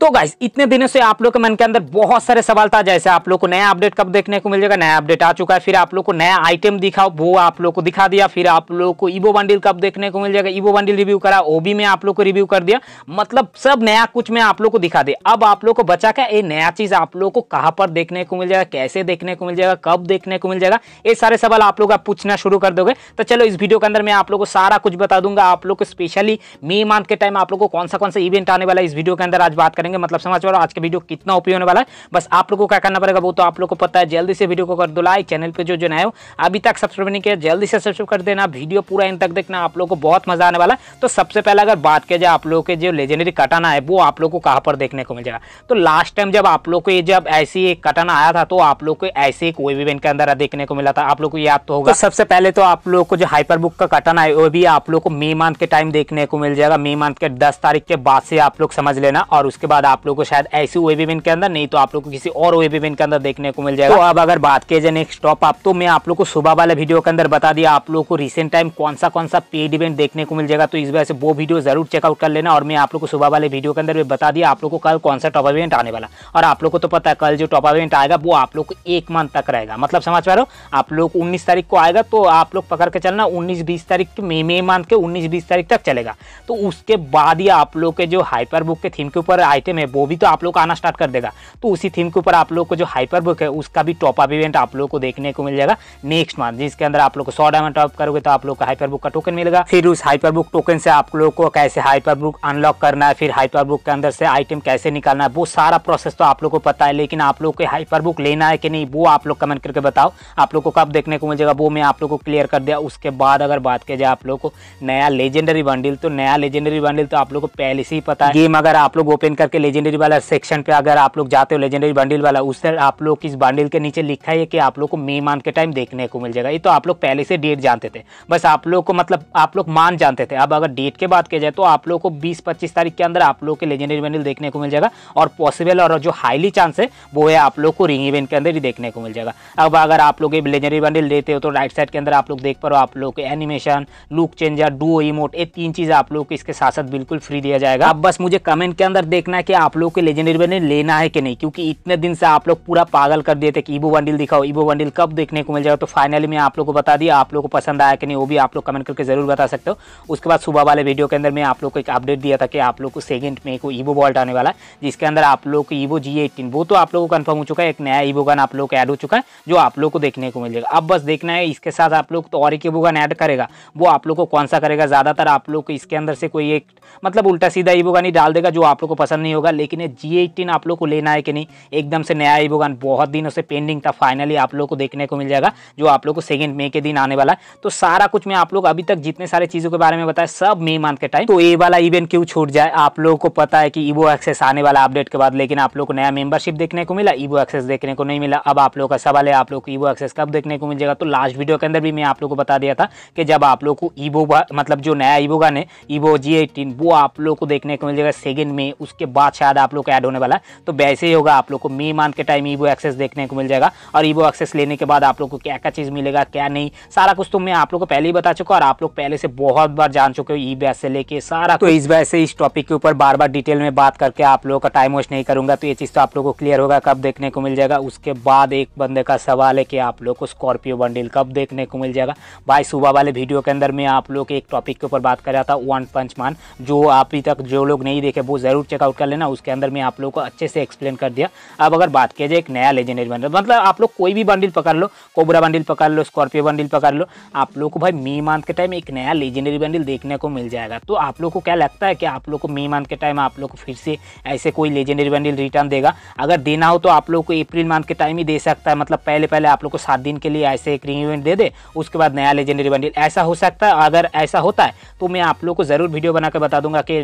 तो गाइस इतने दिनों से आप लोग के मन के अंदर बहुत सारे सवाल था जैसे आप लोग को नया अपडेट कब देखने को मिल जाएगा नया अपडेट आ चुका है फिर आप लोग को नया आइटम दिखा वो आप लोग को दिखा दिया फिर आप लोग को इवो बंडल कब देखने को मिल जाएगा इवो बंडल रिव्यू करा वो भी मैं आप लोग को रिव्यू कर दिया मतलब सब नया कुछ मैं आप लोग को दिखा दिया अब आप लोग को बचा क्या ये नया चीज आप लोग को कहाँ पर देखने को मिल जाएगा कैसे देखने को मिल जाएगा कब देखने को मिल जाएगा ये सारे सवाल आप लोग आप पूछना शुरू कर दोगे तो चलो इस वीडियो के अंदर मैं आप लोग को सारा कुछ बता दूंगा आप लोग को स्पेशली मे मंथ के टाइम आप लोग को कौन सा कौन सा इवेंट आने वाला है इस वीडियो के अंदर आज बात करें करेंगे मतलब समझ पा रहे आज का वीडियो कितना उपयोग होने वाला है बस आप लोगों को क्या करना पड़ेगा वो तो आप लोग को पता है जल्दी से वीडियो को कर दो लाइक चैनल पर जो जो नए हो अभी तक सब्सक्राइब नहीं किया जल्दी से सब्सक्राइब कर देना वीडियो पूरा इन तक देखना आप लोग को बहुत मजा आने वाला है तो सबसे पहले अगर बात किया जाए आप लोगों के जो लेजेंडरी कटाना है वो आप लोग को कहाँ पर देखने को मिल जाएगा तो लास्ट टाइम जब आप लोग को ये जब ऐसी एक कटाना आया था तो आप लोग को ऐसे एक ओवी इवेंट के अंदर देखने को मिला था आप लोग को याद तो होगा सबसे पहले तो आप लोग को जो हाइपर बुक का कटाना है वो भी आप लोग को मे मंथ के टाइम देखने को मिल जाएगा मे मंथ के दस तारीख के बाद से आप लोग समझ लेना और उसके बाद बाद आप लोग को शायद ऐसी ओ इवेंट के अंदर नहीं तो आप लोग को किसी और ओ इवेंट के अंदर देखने को मिल जाएगा तो अब अगर बात किया जाए नेक्स्ट टॉप आप तो मैं आप लोग को सुबह वाले वीडियो के अंदर बता दिया आप लोग को रिसेंट टाइम कौन सा कौन सा पेड इवेंट देखने को मिल जाएगा तो इस वजह से वो वीडियो जरूर चेकआउट कर लेना और मैं आप लोग को सुबह वाले वीडियो के अंदर भी बता दिया आप लोग को कल कौन सा टॉप इवेंट आने वाला और आप लोग को तो पता है कल जो टॉप इवेंट आएगा वो आप लोग को एक मंथ तक रहेगा मतलब समझ पा रहे हो आप लोग उन्नीस तारीख को आएगा तो आप लोग पकड़ के चलना उन्नीस बीस तारीख के मे मे मंथ के उन्नीस बीस तारीख तक चलेगा तो उसके बाद ही आप लोग के जो हाइपर बुक के थीम के ऊपर आइटम आइटम है वो भी तो आप लोग को आना स्टार्ट कर देगा तो उसी थीम के ऊपर आप लोग को जो हाइपर बुक है उसका भी टॉप अप इवेंट आप लोग को देखने को मिल जाएगा नेक्स्ट मंथ जिसके अंदर आप लोग को सौ डायमंड टॉप करोगे तो आप लोग को हाइपर बुक का टोकन मिलेगा फिर उस हाइपर बुक टोकन से आप लोग को कैसे हाइपर बुक अनलॉक करना है फिर हाइपर बुक के अंदर से आइटम कैसे निकालना है वो सारा प्रोसेस तो आप लोग को पता है लेकिन आप लोग को हाइपर बुक लेना है कि नहीं वो आप लोग कमेंट करके बताओ आप लोग को कब देखने को मिल जाएगा वो मैं आप लोग को क्लियर कर दिया उसके बाद अगर बात किया जाए आप लोग को नया लेजेंडरी बंडल तो नया लेजेंडरी बंडल तो आप लोग को पहले से ही पता है गेम अगर आप लोग ओपन करके के लेजेंडरी वाला सेक्शन पे अगर आप लोग जाते हो लेजेंडरी बंडल वाला उस तरह आप लोग इस बंडल के नीचे लिखा है कि आप लोग को मे मंथ के टाइम देखने को मिल जाएगा ये तो आप लोग पहले से डेट जानते थे बस आप लोग को मतलब आप लोग मान जानते थे अब अगर डेट के बात किया जाए तो आप लोग को बीस पच्चीस तारीख के अंदर आप लोग के लेजेंडरी बंडल देखने को मिल जाएगा और पॉसिबल और जो हाईली चांस है वो है आप लोग को रिंग इवेंट के अंदर ही देखने को मिल जाएगा अब अगर आप लोग लेजेंडरी बंडल लेते हो तो राइट साइड के अंदर आप लोग देख पा रहे हो आप लोग के animation look changer duo emote ये तीन चीज़ आप लोग को इसके साथ साथ बिल्कुल फ्री दिया जाएगा अब बस मुझे कमेंट के अंदर देखना है कि आप लोग के लेजेंडरी बने लेना है कि नहीं क्योंकि इतने दिन से आप लोग पूरा पागल कर दिए थे कि ईबो बंडल दिखाओ ईबो बंडल कब देखने को मिल जाएगा तो फाइनली मैं आप लोग को बता दिया आप लोग को पसंद आया कि नहीं वो भी आप लोग कमेंट करके जरूर बता सकते हो उसके बाद सुबह वाले वीडियो के अंदर मैं आप लोग को एक अपडेट दिया था कि आप लोग को सेकेंड में एक ईबो वॉल्ट आने वाला है जिसके अंदर आप लोग को ईबो जी एटीन वो तो आप लोग को कन्फर्म हो चुका है एक नया ईबो गन आप लोग को ऐड हो चुका है जो आप लोग को देखने को मिल जाएगा अब बस देखना है इसके साथ आप लोग तो और एक ईबो गन ऐड करेगा वो आप लोग को कौन सा करेगा ज़्यादातर आप लोग को इसके अंदर से कोई एक मतलब उल्टा सीधा ईबो गन ही डाल देगा जो आप लोग को पसंद नहीं होगा लेकिन ये जी एटीन आप लोग को लेना है कि नहीं एकदम से नया ई बुगान बहुत दिनों से पेंडिंग था फाइनली आप लोग को देखने को मिल जाएगा जो आप लोग को सेकेंड मे के दिन आने वाला है तो सारा कुछ मैं आप लोग अभी तक जितने सारे चीज़ों के बारे में बताया सब मे मंथ के टाइम तो ये वाला इवेंट क्यों छूट जाए आप लोगों को पता है कि ईबो एक्सेस आने वाला अपडेट के बाद लेकिन आप लोग को नया मेंबरशिप देखने को मिला ईबो एक्सेस देखने को नहीं मिला अब आप लोग का सवाल है आप लोग को ईबो एक्सेस कब देखने को मिल जाएगा तो लास्ट वीडियो के अंदर भी मैं आप लोग को बता दिया था कि जब आप लोग को ईबो मतलब जो नया ईबो गन है ईबो जी वो आप लोग को देखने को मिल जाएगा सेकेंड में उसके बाद शायद आप लोग को ऐड होने वाला है तो वैसे ही होगा आप लोग को मे मंथ के टाइम ईवो एक्सेस देखने को मिल जाएगा और ईवो एक्सेस लेने के बाद आप लोग को क्या क्या चीज़ मिलेगा क्या नहीं सारा कुछ तो मैं आप लोग को पहले ही बता चुका और आप लोग पहले से बहुत बार जान चुके हो ई बैस से लेके सारा तो इस वजह से इस टॉपिक के ऊपर बार बार डिटेल में बात करके आप लोगों का टाइम वेस्ट नहीं करूंगा तो ये चीज़ तो आप लोग को क्लियर होगा कब देखने को मिल जाएगा उसके बाद एक बंदे का सवाल है कि आप लोग को स्कॉर्पियो बंडल कब देखने को मिल जाएगा भाई सुबह वाले वीडियो के अंदर मैं आप लोग एक टॉपिक के ऊपर बात कर रहा था वन पंच मान जो आप तक जो लोग नहीं देखे वो जरूर चेकआउट कर चैनल है ना उसके अंदर मैं आप लोग को अच्छे से एक्सप्लेन कर दिया अब अगर बात किया जाए एक नया लेजेंडरी बंडल मतलब आप लोग कोई भी बंडल पकड़ लो कोबरा बंडल पकड़ लो स्कॉर्पियो बंडल पकड़ लो आप लोग को भाई मी मंथ के टाइम एक नया लेजेंडरी बंडल देखने को मिल जाएगा तो आप लोग को क्या लगता है कि आप लोग को मी मंथ के टाइम आप लोग को फिर से ऐसे कोई लेजेंडरी बंडल रिटर्न देगा अगर देना हो तो आप लोग को अप्रैल मंथ के टाइम ही दे सकता है मतलब पहले पहले आप लोग को सात दिन के लिए ऐसे एक रिंग इवेंट दे दे उसके बाद नया लेजेंडरी बंडल ऐसा हो सकता है अगर ऐसा होता है तो मैं आप लोग को ज़रूर वीडियो बनाकर बता दूंगा कि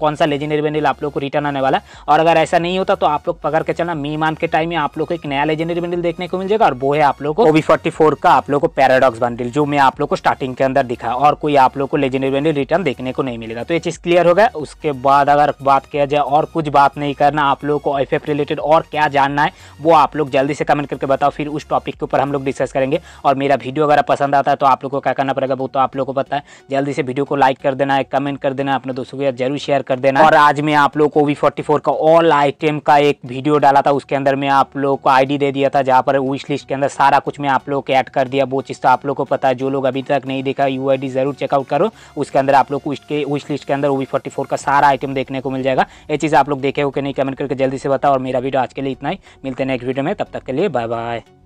कौन सा लेजेंडरी बंडल आप लोग को रिटर्न रन आने वाला है और अगर ऐसा नहीं होता तो आप लोग पकड़ के चलना मी मान के टाइम में आप लोग को एक नया लेजेंडरी बंडल देखने को मिल जाएगा और वो है आप लोग को ओवी फोर्टी फोर का आप लोग को पैराडॉक्स बंडल जो मैं आप लोग को स्टार्टिंग के अंदर दिखा और कोई आप लोग को लेजेंडरी बंडल रिटर्न देखने को नहीं मिलेगा तो ये चीज़ क्लियर हो गया उसके बाद अगर बात किया जाए और कुछ बात नहीं करना आप लोग को एफ रिलेटेड और क्या जानना है वो आप लोग जल्दी से कमेंट करके बताओ फिर उस टॉपिक के ऊपर हम लोग डिस्कस करेंगे और मेरा वीडियो अगर पसंद आता है तो आप लोग को क्या करना पड़ेगा वो तो आप लोग को पता है जल्दी से वीडियो को लाइक कर देना है कमेंट कर देना अपने दोस्तों के साथ जरूर शेयर कर देना और आज मैं आप लोग को वी फोर्टी फोर का ऑल आइटम का एक वीडियो डाला था उसके अंदर मैं आप लोग को आईडी दे दिया था जहाँ पर विश लिस्ट के अंदर सारा कुछ मैं आप लोग को ऐड कर दिया वो चीज़ तो आप लोग को पता है जो लोग अभी तक नहीं देखा यू आई ज़रूर चेकआउट करो उसके अंदर आप लोग के विश लिस्ट के अंदर वी फोर्टी फोर का सारा आइटम देखने को मिल जाएगा ये चीज़ आप लोग देखे हो कि नहीं कमेंट करके जल्दी से बताओ और मेरा वीडियो आज के लिए इतना ही मिलते हैं नेक्स्ट वीडियो में तब तक के लिए बाय बाय